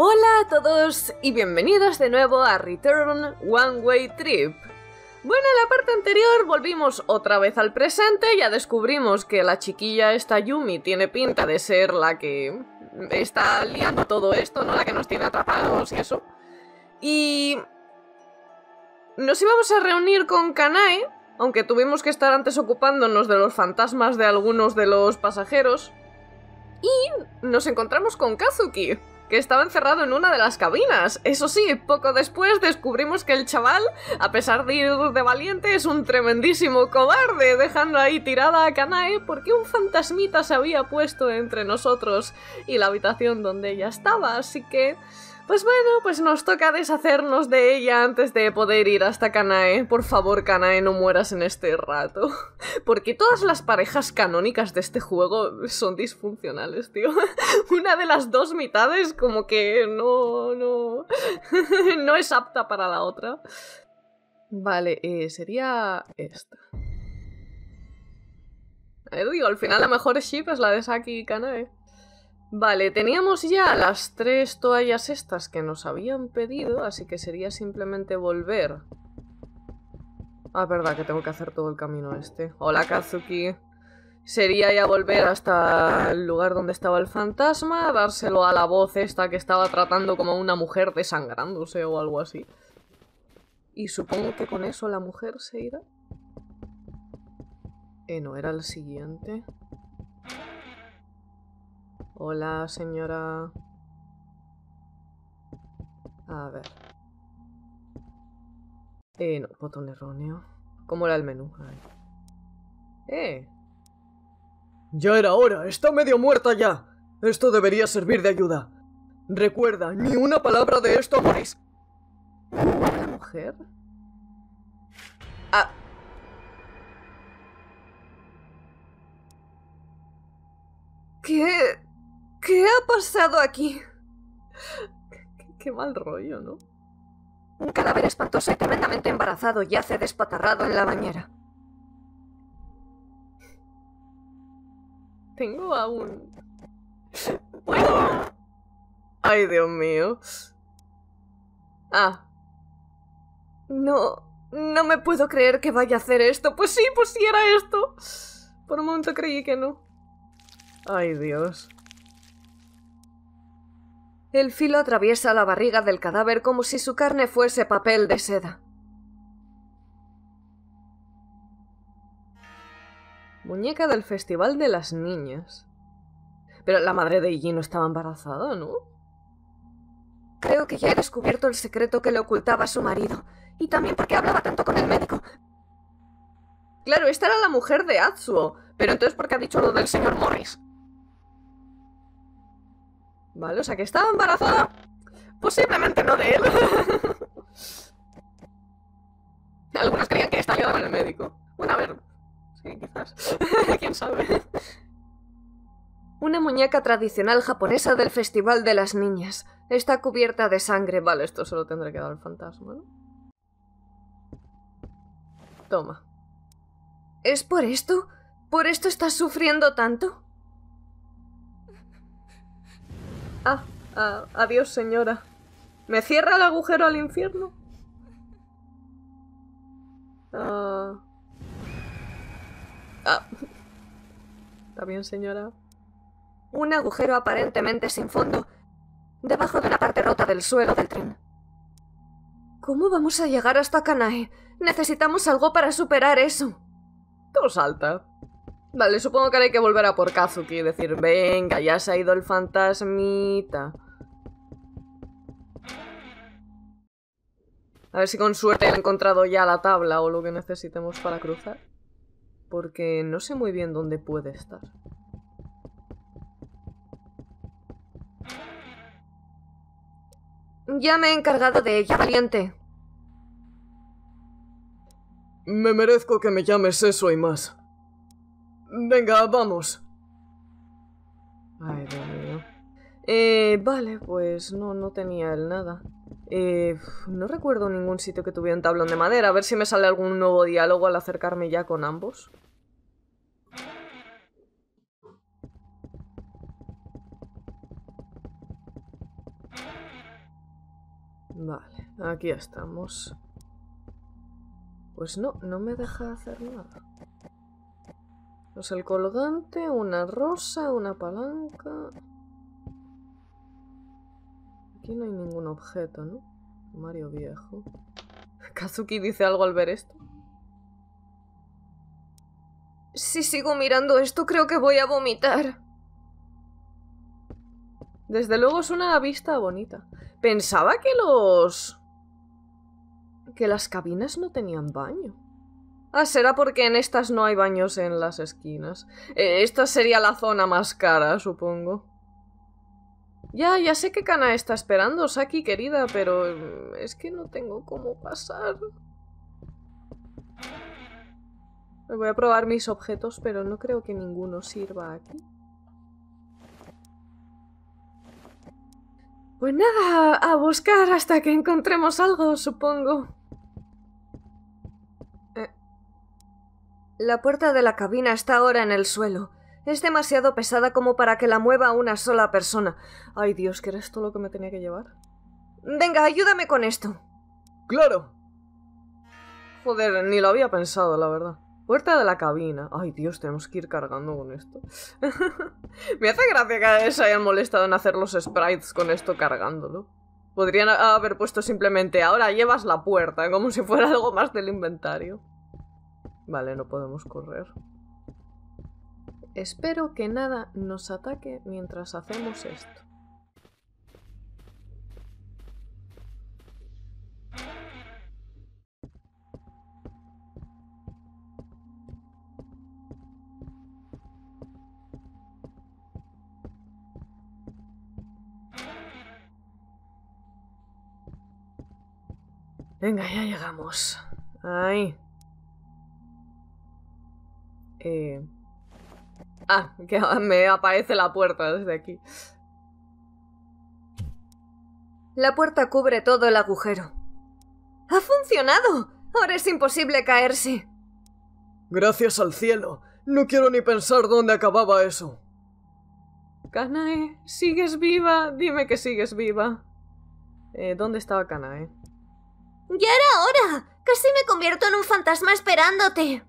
Hola a todos y bienvenidos de nuevo a Return One Way Trip. Bueno, en la parte anterior volvimos otra vez al presente, ya descubrimos que la chiquilla esta Yumi tiene pinta de ser la que está liando todo esto, ¿no? La que nos tiene atrapados y eso. Y... Nos íbamos a reunir con Kanae, aunque tuvimos que estar antes ocupándonos de los fantasmas de algunos de los pasajeros. Y nos encontramos con Kazuki que estaba encerrado en una de las cabinas. Eso sí, poco después descubrimos que el chaval, a pesar de ir de valiente, es un tremendísimo cobarde, dejando ahí tirada a Kanae porque un fantasmita se había puesto entre nosotros y la habitación donde ella estaba, así que... Pues bueno, pues nos toca deshacernos de ella antes de poder ir hasta Kanae. Por favor, Kanae, no mueras en este rato. Porque todas las parejas canónicas de este juego son disfuncionales, tío. Una de las dos mitades como que no, no, no es apta para la otra. Vale, eh, sería esta. digo, al final la mejor ship es la de Saki y Kanae. Vale, teníamos ya las tres toallas estas que nos habían pedido, así que sería simplemente volver. Ah, verdad que tengo que hacer todo el camino este. Hola, Kazuki. Sería ya volver hasta el lugar donde estaba el fantasma, dárselo a la voz esta que estaba tratando como una mujer desangrándose o algo así. Y supongo que con eso la mujer se irá. Eh, no, era el siguiente. Hola, señora. A ver. Eh, no, botón erróneo. ¿Cómo era el menú? ¡Eh! Ya era hora, está medio muerta ya. Esto debería servir de ayuda. Recuerda, ni una palabra de esto, ¿Una ¿Mujer? Ah. ¿Qué? ¿Qué ha pasado aquí? Qué, mal rollo, ¿no? Un cadáver espantoso y tremendamente embarazado yace despatarrado en la bañera. Tengo aún... Ay, Dios mío. Ah. No... No me puedo creer que vaya a hacer esto. Pues sí, pues si era esto. Por un momento creí que no. Ay, Dios. El filo atraviesa la barriga del cadáver como si su carne fuese papel de seda. Muñeca del Festival de las Niñas. Pero la madre de Iggy no estaba embarazada, ¿no? Creo que ya he descubierto el secreto que le ocultaba a su marido. Y también porque hablaba tanto con el médico. Claro, esta era la mujer de Atsuo. Pero entonces, ¿por qué ha dicho lo del señor Morris? Vale, o sea que estaba embarazada. Posiblemente pues no de él. Algunos creían que estaba con el médico. Bueno, a ver. Sí, quizás. ¿Quién sabe? Una muñeca tradicional japonesa del Festival de las Niñas. Está cubierta de sangre. Vale, esto solo tendré que dar al fantasma, ¿no? Toma. ¿Es por esto? ¿Por esto estás sufriendo tanto? Ah, ah, adiós, señora. ¿Me cierra el agujero al infierno? Ah. Ah. ¿Está bien, señora? Un agujero aparentemente sin fondo, debajo de la parte rota del suelo del tren. ¿Cómo vamos a llegar hasta Kanae? Necesitamos algo para superar eso. Tú salta. Vale, supongo que ahora hay que volver a por Kazuki y decir, venga, ya se ha ido el fantasmita. A ver si con suerte he encontrado ya la tabla o lo que necesitemos para cruzar. Porque no sé muy bien dónde puede estar. Ya me he encargado de ello, valiente. Me merezco que me llames eso y más. Venga, vamos. Ay, Dios mío. Eh, vale, pues no, no tenía el nada. Eh, no recuerdo ningún sitio que tuviera un tablón de madera. A ver si me sale algún nuevo diálogo al acercarme ya con ambos. Vale, aquí estamos. Pues no, no me deja hacer nada el colgante, una rosa, una palanca. Aquí no hay ningún objeto, ¿no? Mario viejo. Kazuki dice algo al ver esto. Si sigo mirando esto, creo que voy a vomitar. Desde luego es una vista bonita. Pensaba que los... Que las cabinas no tenían baño. Ah, será porque en estas no hay baños en las esquinas. E, esta sería la zona más cara, supongo. Ya, ya sé que Kana está esperando, Saki, querida, pero mm, es que no tengo cómo pasar. Voy a probar mis objetos, pero no creo que ninguno sirva aquí. Pues nada, a buscar hasta que encontremos algo, supongo. La puerta de la cabina está ahora en el suelo. Es demasiado pesada como para que la mueva una sola persona. Ay Dios, ¿qué era esto lo que me tenía que llevar? Venga, ayúdame con esto. Claro. Joder, ni lo había pensado, la verdad. Puerta de la cabina. Ay, Dios, tenemos que ir cargando con esto. Me hace gracia que se hayan molestado en hacer los sprites con esto cargándolo. Podrían haber puesto simplemente, ahora llevas la puerta, como si fuera algo más del inventario. Vale, no podemos correr. Espero que nada nos ataque mientras hacemos esto. Venga, ya llegamos. Ahí. Eh, ah, que me aparece la puerta desde aquí. La puerta cubre todo el agujero. ¡Ha funcionado! Ahora es imposible caerse. Gracias al cielo. No quiero ni pensar dónde acababa eso. Kanae, ¿sigues viva? Dime que sigues viva. Eh, ¿Dónde estaba Kanae? ¡Ya era hora! Casi me convierto en un fantasma esperándote.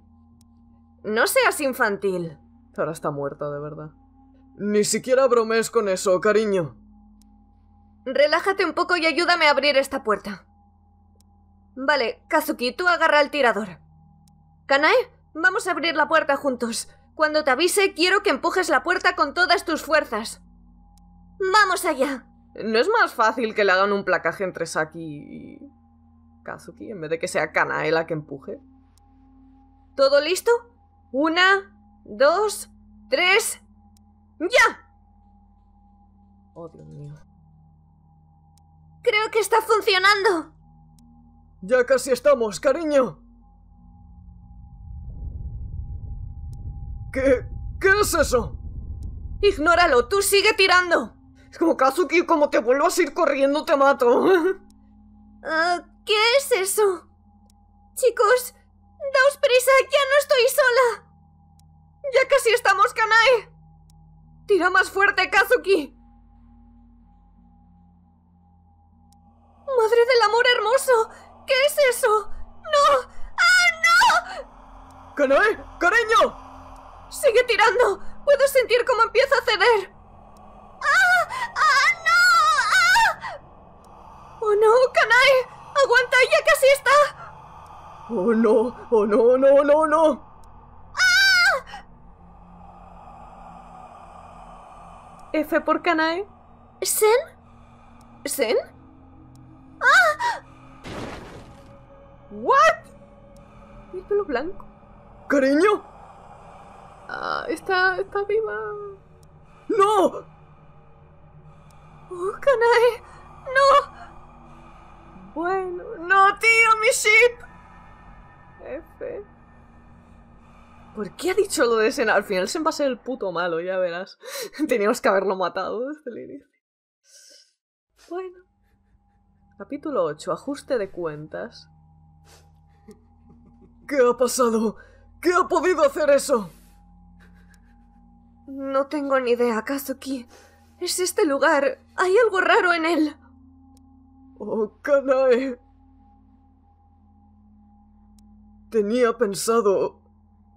No seas infantil. Ahora está muerta, de verdad. Ni siquiera bromees con eso, cariño. Relájate un poco y ayúdame a abrir esta puerta. Vale, Kazuki, tú agarra el tirador. Kanae, vamos a abrir la puerta juntos. Cuando te avise, quiero que empujes la puerta con todas tus fuerzas. ¡Vamos allá! ¿No es más fácil que le hagan un placaje entre Saki y. Kazuki en vez de que sea Kanae la que empuje? ¿Todo listo? Una, dos, tres. ¡Ya! Oh, Dios mío. Creo que está funcionando. Ya casi estamos, cariño. ¿Qué? ¿Qué es eso? Ignóralo, tú sigue tirando. Es como Kazuki, como te vuelvas a ir corriendo, te mato. Ah, ¿Qué es eso? Chicos, daos prisa, ya no estoy sola. ¡Ya casi estamos, Kanae! ¡Tira más fuerte, Kazuki! ¡Madre del amor hermoso! ¿Qué es eso? ¡No! ¡Ah, no! ¡Kanae! ¡Cariño! ¡Sigue tirando! ¡Puedo sentir cómo empieza a ceder! ¡Ah! ¡Ah, no! ¡Ah! ¡Oh, no, Kanae! ¡Aguanta! ¡Ya casi está! ¡Oh, no! ¡Oh, no, no, no, no! F por Kanae. ¿Sen? ¿Sen? ¡Ah! ¿What? el pelo blanco? ¡Cariño! Ah, está, está viva. ¡No! ¡Oh, Kanae! ¡No! Bueno, no, tío, mi ship. F. ¿Por qué ha dicho lo de Sena? Al final Sen va a ser el puto malo, ya verás. Teníamos que haberlo matado desde el inicio. Bueno. Capítulo 8. Ajuste de cuentas. ¿Qué ha pasado? ¿Qué ha podido hacer eso? No tengo ni idea, Kazuki. Es este lugar. Hay algo raro en él. Oh, Kanae. Tenía pensado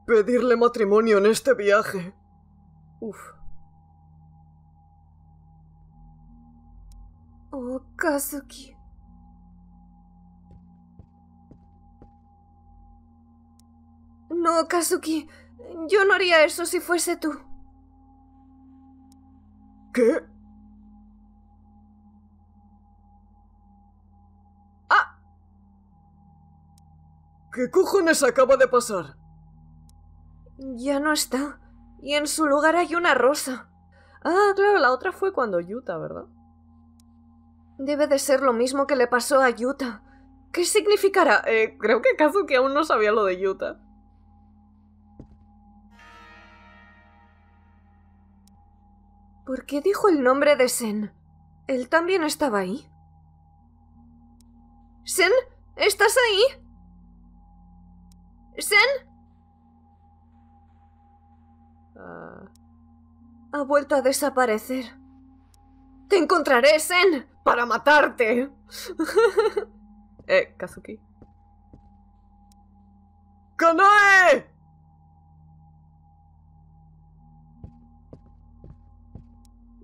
pedirle matrimonio en este viaje. Uf. Oh, Kazuki. No, Kazuki. Yo no haría eso si fuese tú. ¿Qué? ¡Ah! ¿Qué cojones acaba de pasar? Ya no está. Y en su lugar hay una rosa. Ah, claro, la otra fue cuando Yuta, ¿verdad? Debe de ser lo mismo que le pasó a Yuta. ¿Qué significará? Eh, creo que que aún no sabía lo de Yuta. ¿Por qué dijo el nombre de Sen? ¿Él también estaba ahí? ¿Sen? ¿Estás ahí? ¿Sen? Ah. Ha vuelto a desaparecer. ¡Te encontraré, Sen! ¡Para matarte! eh, Kazuki. ¡Kanae!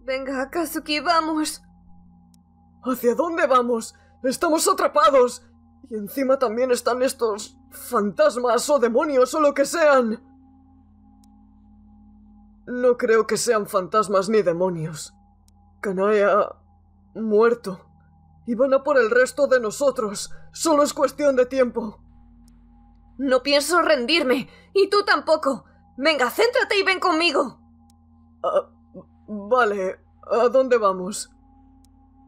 Venga, Kazuki, vamos. ¿Hacia dónde vamos? Estamos atrapados. Y encima también están estos fantasmas o demonios o lo que sean. No creo que sean fantasmas ni demonios. Kanae ha muerto. Y van a por el resto de nosotros. Solo es cuestión de tiempo. No pienso rendirme. Y tú tampoco. Venga, céntrate y ven conmigo. Ah, vale. ¿A dónde vamos?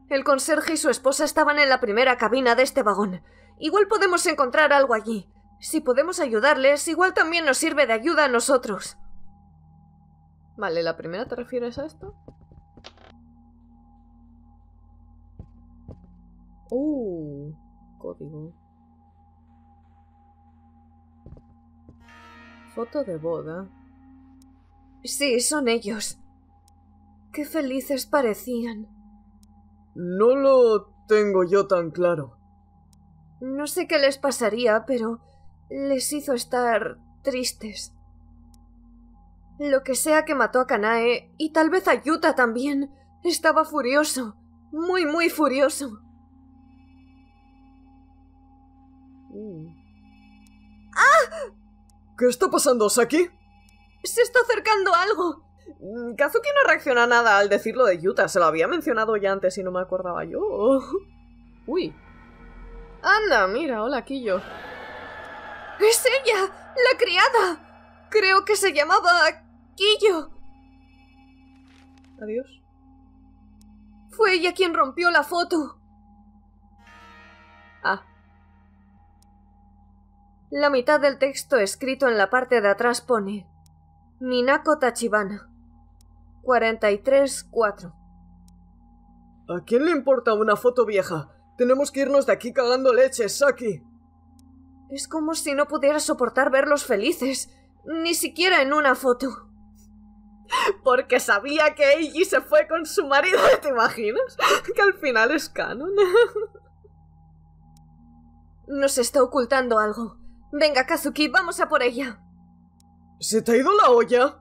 El conserje y su esposa estaban en la primera cabina de este vagón. Igual podemos encontrar algo allí. Si podemos ayudarles, igual también nos sirve de ayuda a nosotros. Vale, ¿la primera te refieres a esto? Uh, código. Foto de boda. Sí, son ellos. Qué felices parecían. No lo tengo yo tan claro. No sé qué les pasaría, pero les hizo estar tristes. Lo que sea que mató a Kanae, y tal vez a Yuta también, estaba furioso. Muy, muy furioso. ¡Ah! ¿Qué está pasando, Saki? Se está acercando algo. Kazuki no reacciona nada al decirlo de Yuta. Se lo había mencionado ya antes y no me acordaba yo. Uy. Anda, mira, hola, Killo. ¡Es ella! ¡La criada! Creo que se llamaba Adiós. Fue ella quien rompió la foto. Ah. La mitad del texto escrito en la parte de atrás pone Ninako Tachibana 43-4 ¿A quién le importa una foto vieja? Tenemos que irnos de aquí cagando leches, Saki. Es como si no pudiera soportar verlos felices, ni siquiera en una foto porque sabía que Eiji se fue con su marido, ¿te imaginas? Que al final es canon. Nos está ocultando algo. Venga, Kazuki, vamos a por ella. ¿Se te ha ido la olla?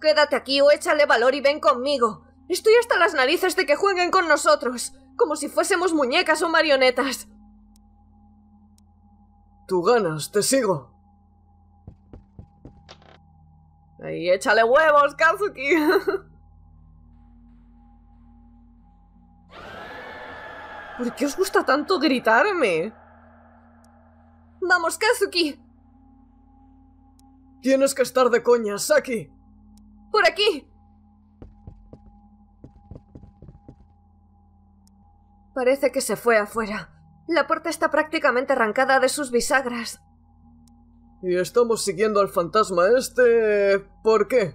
Quédate aquí o échale valor y ven conmigo. Estoy hasta las narices de que jueguen con nosotros, como si fuésemos muñecas o marionetas. Tú ganas, te sigo. échale huevos, Kazuki. ¿Por qué os gusta tanto gritarme? ¡Vamos, Kazuki! Tienes que estar de coña, Saki. ¡Por aquí! Parece que se fue afuera. La puerta está prácticamente arrancada de sus bisagras. Y estamos siguiendo al fantasma este... ¿Por qué?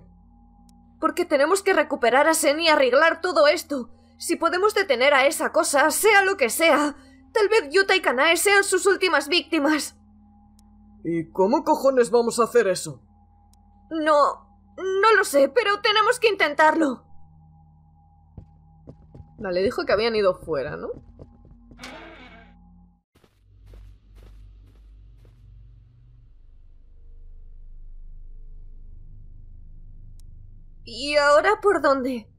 Porque tenemos que recuperar a Sen y arreglar todo esto. Si podemos detener a esa cosa, sea lo que sea, tal vez Yuta y Kanae sean sus últimas víctimas. ¿Y cómo cojones vamos a hacer eso? No... no lo sé, pero tenemos que intentarlo. Vale, dijo que habían ido fuera, ¿no? ¿Y ahora por dónde?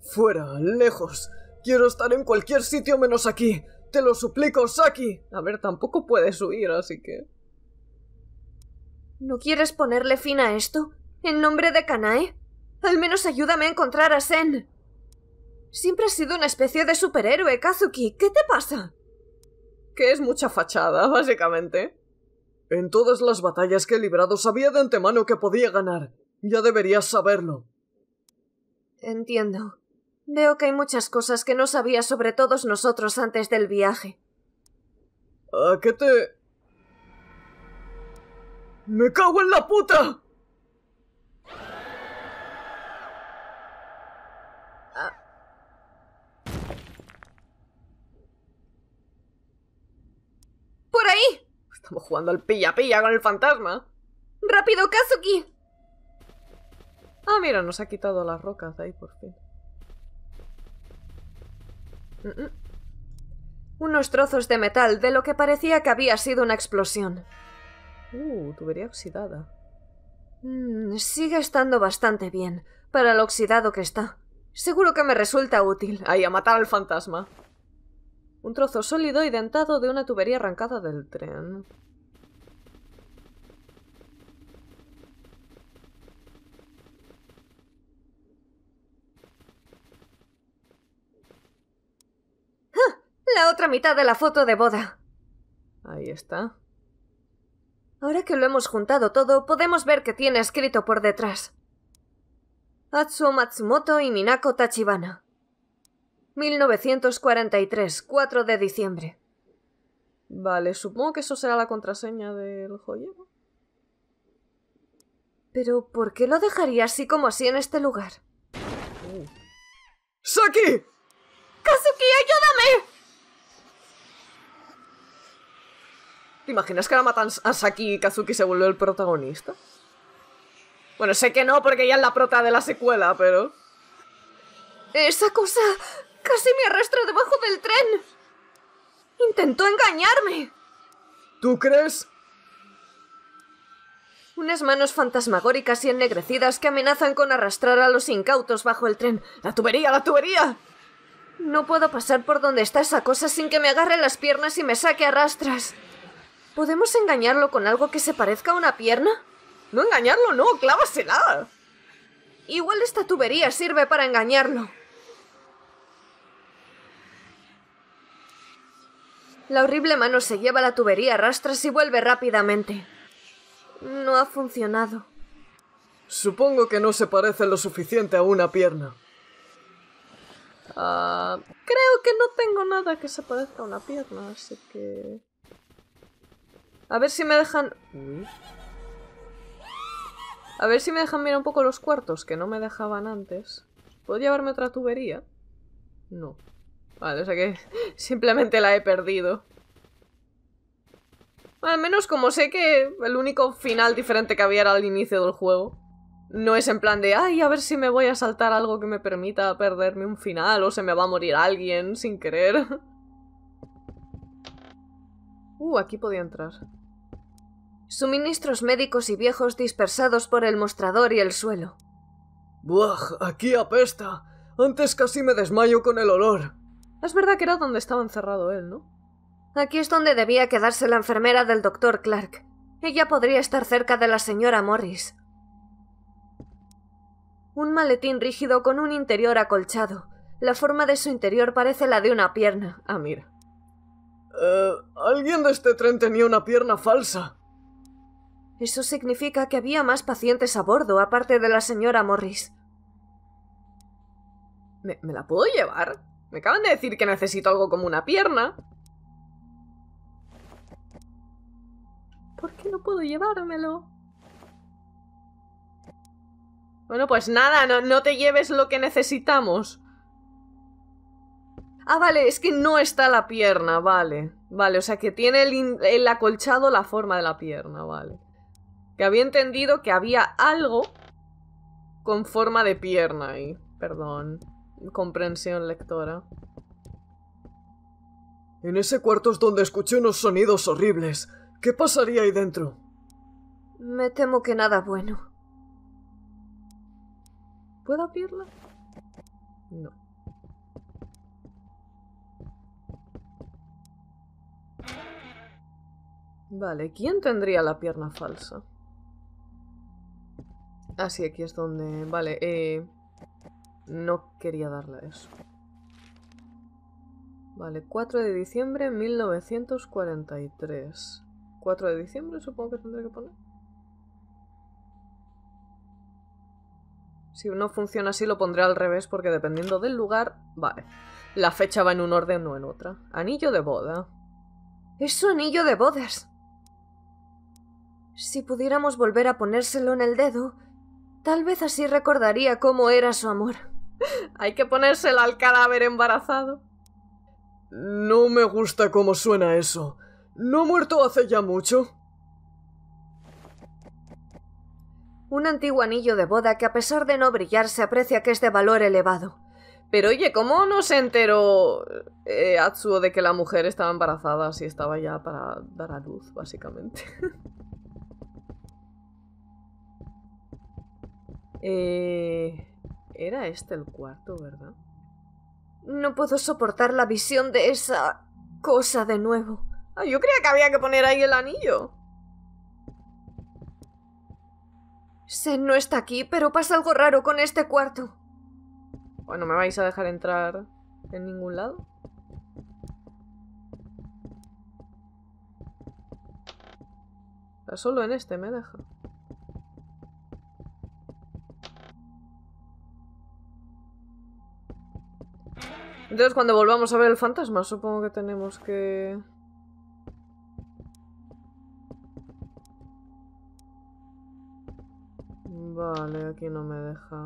Fuera, lejos. Quiero estar en cualquier sitio menos aquí. Te lo suplico, Saki. A ver, tampoco puedes huir, así que... ¿No quieres ponerle fin a esto? ¿En nombre de Kanae? Al menos ayúdame a encontrar a Sen. Siempre has sido una especie de superhéroe, Kazuki. ¿Qué te pasa? Que es mucha fachada, básicamente. En todas las batallas que he librado sabía de antemano que podía ganar. Ya deberías saberlo. Entiendo. Veo que hay muchas cosas que no sabía sobre todos nosotros antes del viaje. ¿A qué te...? ¡Me cago en la puta! ¡Por ahí! Estamos jugando al pilla-pilla con el fantasma. ¡Rápido, Kazuki! Ah, mira, nos ha quitado las rocas de ahí por fin. Unos trozos de metal de lo que parecía que había sido una explosión. Uh, tubería oxidada. Mm, sigue estando bastante bien, para lo oxidado que está. Seguro que me resulta útil. Ahí, a matar al fantasma. Un trozo sólido y dentado de una tubería arrancada del tren. La otra mitad de la foto de boda. Ahí está. Ahora que lo hemos juntado todo, podemos ver que tiene escrito por detrás. Atsu Matsumoto y Minako Tachibana. 1943, 4 de diciembre. Vale, supongo que eso será la contraseña del joyero. Pero, ¿por qué lo dejaría así como así en este lugar? ¡Oh! ¡Saki! ¡Kazuki, ¿Te imaginas que la matan a Saki y Kazuki se vuelve el protagonista? Bueno, sé que no porque ya es la prota de la secuela, pero... Esa cosa casi me arrastra debajo del tren. Intentó engañarme. ¿Tú crees? Unas manos fantasmagóricas y ennegrecidas que amenazan con arrastrar a los incautos bajo el tren. ¡La tubería, la tubería! No puedo pasar por donde está esa cosa sin que me agarre las piernas y me saque a rastras. ¿Podemos engañarlo con algo que se parezca a una pierna? No engañarlo, no, clávasela. Igual esta tubería sirve para engañarlo. La horrible mano se lleva la tubería arrastras y vuelve rápidamente. No ha funcionado. Supongo que no se parece lo suficiente a una pierna. Ah, creo que no tengo nada que se parezca a una pierna, así que... A ver si me dejan... A ver si me dejan mirar un poco los cuartos, que no me dejaban antes. ¿Puedo llevarme otra tubería? No. Vale, o sea que simplemente la he perdido. Al menos como sé que el único final diferente que había era al inicio del juego. No es en plan de, ay, a ver si me voy a saltar algo que me permita perderme un final o se me va a morir alguien sin querer. Uh, aquí podía entrar suministros médicos y viejos dispersados por el mostrador y el suelo. Buah, aquí apesta. Antes casi me desmayo con el olor. Es verdad que era donde estaba encerrado él, ¿no? Aquí es donde debía quedarse la enfermera del doctor Clark. Ella podría estar cerca de la señora Morris. Un maletín rígido con un interior acolchado. La forma de su interior parece la de una pierna. Ah, mira. Eh, alguien de este tren tenía una pierna falsa. Eso significa que había más pacientes a bordo, aparte de la señora Morris. ¿Me, la puedo llevar? Me acaban de decir que necesito algo como una pierna. ¿Por qué no puedo llevármelo? Bueno, pues nada, no, no te lleves lo que necesitamos. Ah, vale, es que no está la pierna, vale. Vale, o sea que tiene el acolchado la forma de la pierna, vale había entendido que había algo con forma de pierna y Perdón. Comprensión lectora. En ese cuarto es donde escuché unos sonidos horribles. ¿Qué pasaría ahí dentro? Me temo que nada bueno. ¿Puedo abrirla? No. Vale, ¿quién tendría la pierna falsa? Ah, sí, aquí es donde... Vale, eh... No quería darle eso. Vale, 4 de diciembre 1943. 4 de diciembre supongo que tendré que poner. Si no funciona así lo pondré al revés porque dependiendo del lugar... Vale. La fecha va en un orden o en otra. Anillo de boda. ¡Es su anillo de bodas! Si pudiéramos volver a ponérselo en el dedo, Tal vez así recordaría cómo era su amor. Hay que ponérsela al cadáver embarazado. No me gusta cómo suena eso. ¿No ha muerto hace ya mucho? Un antiguo anillo de boda que a pesar de no brillar se aprecia que es de valor elevado. Pero oye, ¿cómo no se enteró eh, Atsuo de que la mujer estaba embarazada si estaba ya para dar a luz, básicamente? Eh, era este el cuarto, ¿verdad? No puedo soportar la visión de esa cosa de nuevo. Ah, yo creía que había que poner ahí el anillo. Sen no está aquí, pero pasa algo raro con este cuarto. Bueno, ¿me vais a dejar entrar en ningún lado? Solo en este me deja. Entonces cuando volvamos a ver el fantasma, supongo que tenemos que... Vale, aquí no me deja...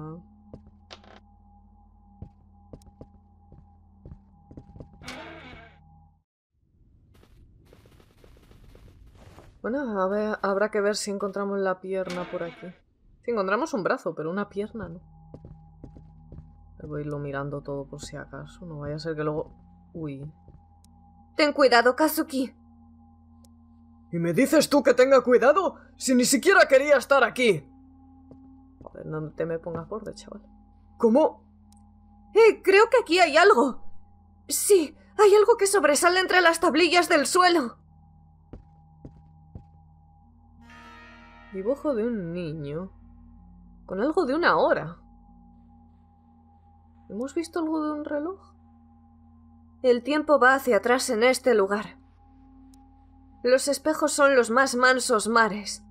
Bueno, habrá que ver si encontramos la pierna por aquí. Si encontramos un brazo, pero una pierna no a irlo mirando todo por si acaso. No vaya a ser que luego... Uy. Ten cuidado, Kazuki. ¿Y me dices tú que tenga cuidado? Si ni siquiera quería estar aquí. Joder, no te me pongas borde, chaval. ¿Cómo? Eh, creo que aquí hay algo. Sí, hay algo que sobresale entre las tablillas del suelo. Dibujo de un niño. Con algo de una hora. ¿Hemos visto algo de un reloj? El tiempo va hacia atrás en este lugar. Los espejos son los más mansos mares,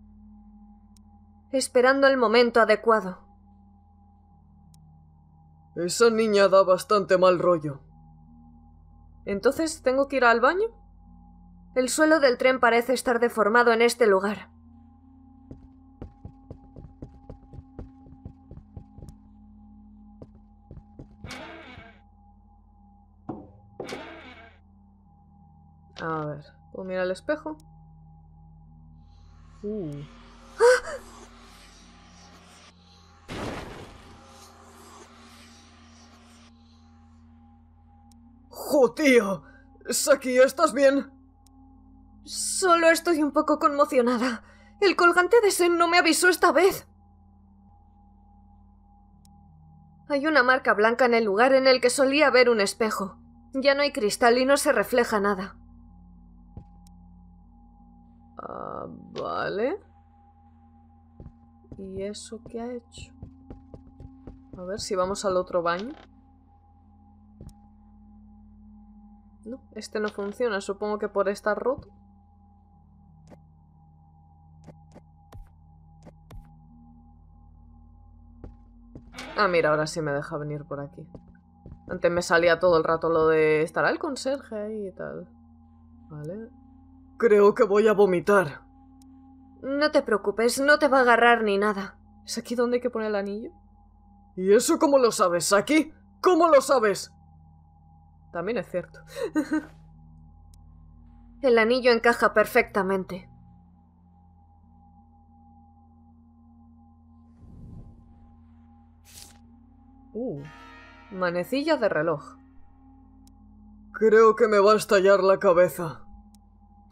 esperando el momento adecuado. Esa niña da bastante mal rollo. ¿Entonces tengo que ir al baño? El suelo del tren parece estar deformado en este lugar. A ver, ¿puedo mirar el espejo? Uh. tío! Saki, ¿estás bien? Solo estoy un poco conmocionada. El colgante de Sen no me avisó esta vez. Hay una marca blanca en el lugar en el que solía haber un espejo. Ya no hay cristal y no se refleja nada. Ah, vale. ¿Y eso qué ha hecho? A ver si vamos al otro baño. No, este no funciona. Supongo que por estar roto. Ah, mira, ahora sí me deja venir por aquí. Antes me salía todo el rato lo de... Estará el conserje ahí y tal. Vale. Creo que voy a vomitar. No te preocupes, no te va a agarrar ni nada. ¿Es aquí donde hay que poner el anillo? ¿Y eso cómo lo sabes, ¿Aquí? ¿Cómo lo sabes? También es cierto. el anillo encaja perfectamente. Uh, manecilla de reloj. Creo que me va a estallar la cabeza.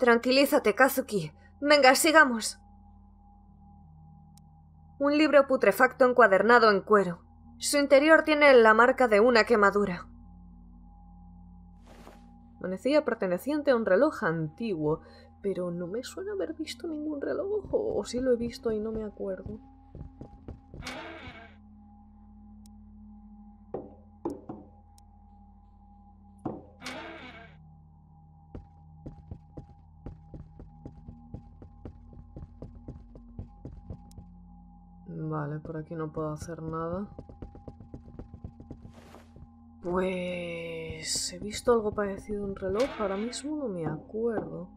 Tranquilízate, Kazuki. Venga, sigamos. Un libro putrefacto encuadernado en cuero. Su interior tiene la marca de una quemadura. Manecilla perteneciente a un reloj antiguo, pero no me suena haber visto ningún reloj, o, si lo he visto y no me acuerdo. Vale, por aquí no puedo hacer nada. Pues... He visto algo parecido a un reloj, ahora mismo no me acuerdo.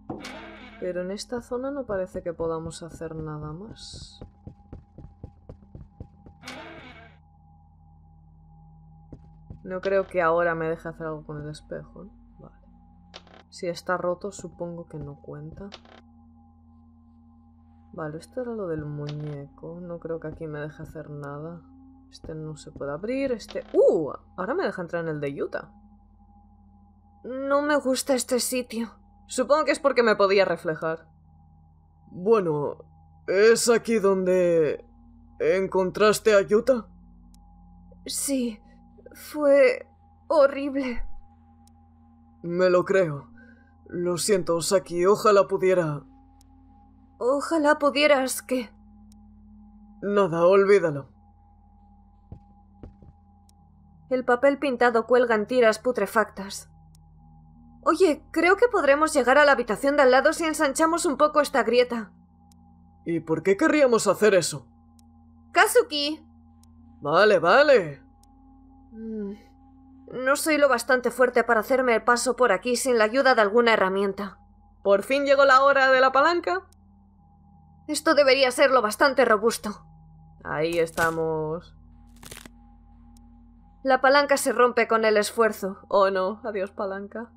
Pero en esta zona no parece que podamos hacer nada más. No creo que ahora me deje hacer algo con el espejo. Vale. Si está roto, supongo que no cuenta. Vale, esto era lo del muñeco. No creo que aquí me deje hacer nada. Este no se puede abrir. Este... ¡Uh! Ahora me deja entrar en el de Utah. No me gusta este sitio. Supongo que es porque me podía reflejar. Bueno, ¿es aquí donde encontraste a Utah? Sí, fue horrible. Me lo creo. Lo siento, Saki, ojalá pudiera Ojalá pudieras que... Nada, olvídalo. El papel pintado cuelga en tiras putrefactas. Oye, creo que podremos llegar a la habitación de al lado si ensanchamos un poco esta grieta. ¿Y por qué querríamos hacer eso? Kazuki. Vale, vale. Mm, no soy lo bastante fuerte para hacerme el paso por aquí sin la ayuda de alguna herramienta. ¿Por fin llegó la hora de la palanca? Esto debería serlo bastante robusto. Ahí estamos. La palanca se rompe con el esfuerzo. Oh no, adiós palanca.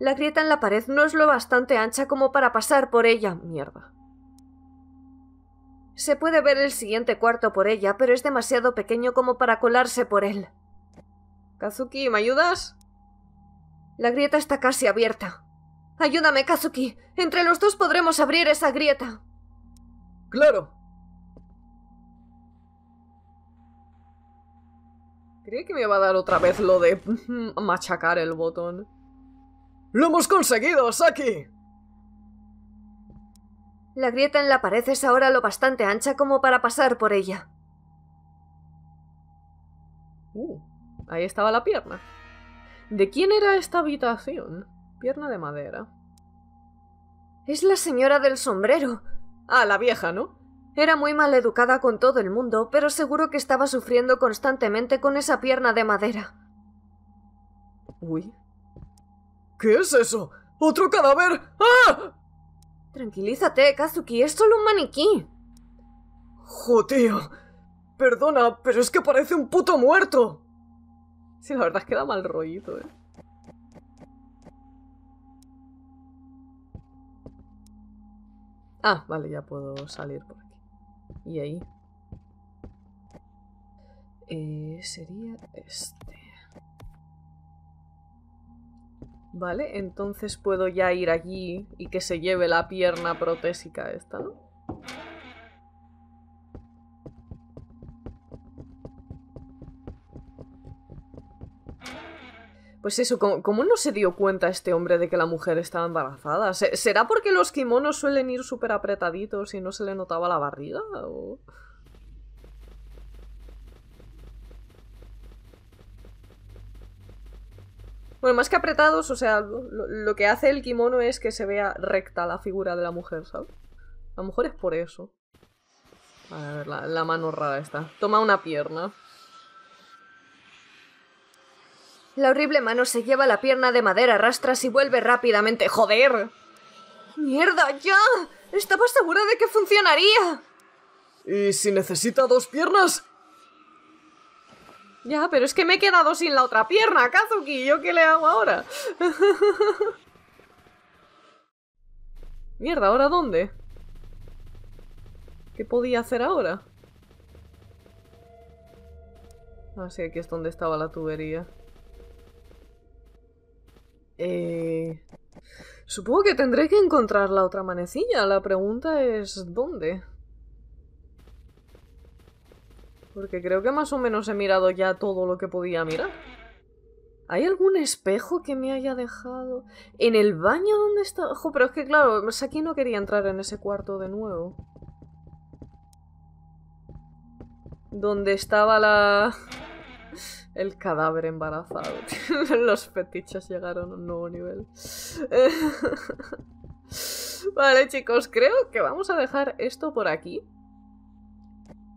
La grieta en la pared no es lo bastante ancha como para pasar por ella. Mierda. Se puede ver el siguiente cuarto por ella, pero es demasiado pequeño como para colarse por él. Kazuki, ¿me ayudas? La grieta está casi abierta. Ayúdame, Kazuki. Entre los dos podremos abrir esa grieta. Claro. Creí que me va a dar otra vez lo de mm, machacar el botón. ¡Lo hemos conseguido, Saki! La grieta en la pared es ahora lo bastante ancha como para pasar por ella. Uh, ahí estaba la pierna. ¿De quién era esta habitación? Pierna de madera. Es la señora del sombrero. Ah, la vieja, ¿no? Era muy maleducada con todo el mundo, pero seguro que estaba sufriendo constantemente con esa pierna de madera. Uy. ¿Qué es eso? ¡Otro cadáver! ¡Ah! Tranquilízate, Kazuki, es solo un maniquí. tío! Perdona, pero es que parece un puto muerto. Sí, la verdad es que da mal roído, eh. Ah, vale, ya puedo salir por aquí. Y ahí. Eh, sería este. Vale, entonces puedo ya ir allí y que se lleve la pierna protésica esta, ¿no? Pues eso, ¿cómo, no se dio cuenta este hombre de que la mujer estaba embarazada? ¿Será porque los kimonos suelen ir súper apretaditos y no se le notaba la barriga? Bueno, más que apretados, o sea, lo, que hace el kimono es que se vea recta la figura de la mujer, ¿sabes? A lo mejor es por eso. A ver, la, la mano rara está. Toma una pierna. La horrible mano se lleva la pierna de madera arrastras y vuelve rápidamente. ¡Joder! ¡Mierda, ya! Estaba segura de que funcionaría. ¿Y si necesita dos piernas? Ya, pero es que me he quedado sin la otra pierna, Kazuki. ¿Yo qué le hago ahora? Mierda, ¿ahora dónde? ¿Qué podía hacer ahora? Ah, sí, aquí es donde estaba la tubería. Eh, supongo que tendré que encontrar la otra manecilla. La pregunta es ¿dónde? Porque creo que más o menos he mirado ya todo lo que podía mirar. ¿Hay algún espejo que me haya dejado? ¿En el baño donde está? pero es que claro, Saki pues no quería entrar en ese cuarto de nuevo. ¿Dónde estaba la... El cadáver embarazado. Los fetiches llegaron a un nuevo nivel. vale, chicos, creo que vamos a dejar esto por aquí.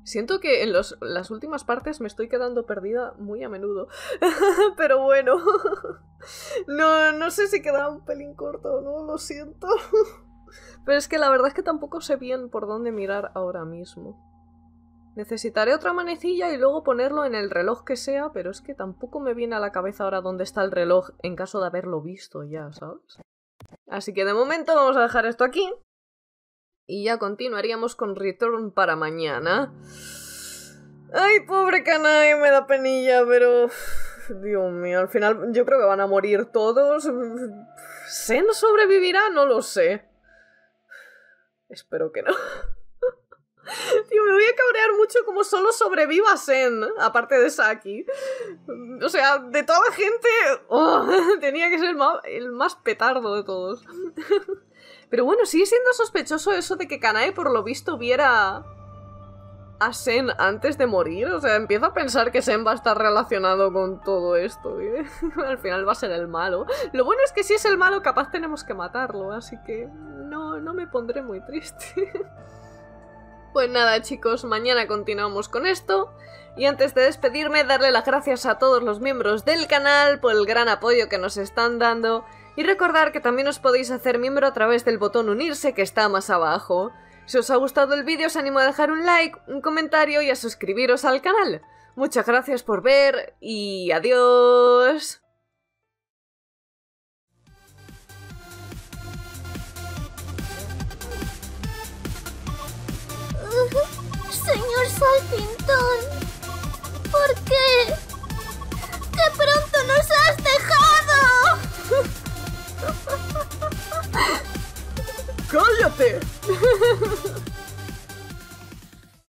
Siento que en las últimas partes me estoy quedando perdida muy a menudo. Pero bueno. no, no sé si queda un pelín corto o no, lo siento. Pero es que la verdad es que tampoco sé bien por dónde mirar ahora mismo. Necesitaré otra manecilla y luego ponerlo en el reloj que sea, pero es que tampoco me viene a la cabeza ahora dónde está el reloj en caso de haberlo visto ya, ¿sabes? Así que de momento vamos a dejar esto aquí. Y ya continuaríamos con Return para mañana. Ay, pobre canal me da penilla, pero... Dios mío, al final yo creo que van a morir todos. ¿Sen sobrevivirá? No lo sé. Espero que no. Tío, me voy a cabrear mucho como solo sobreviva Sen, aparte de Saki. O sea, de toda la gente, oh, tenía que ser el más petardo de todos. Pero bueno, sigue siendo sospechoso eso de que Kanae por lo visto viera a Sen antes de morir. O sea, empiezo a pensar que Sen va a estar relacionado con todo esto. ¿eh? Al final va a ser el malo. Lo bueno es que si es el malo, capaz tenemos que matarlo, así que no, no me pondré muy triste. Pues nada chicos, mañana continuamos con esto. Y antes de despedirme, darle las gracias a todos los miembros del canal por el gran apoyo que nos están dando. Y recordar que también os podéis hacer miembro a través del botón unirse que está más abajo. Si os ha gustado el vídeo os animo a dejar un like, un comentario y a suscribiros al canal. Muchas gracias por ver y adiós. Señor Salpintón, ¿por qué? ¡Qué pronto nos has dejado! ¡Cállate!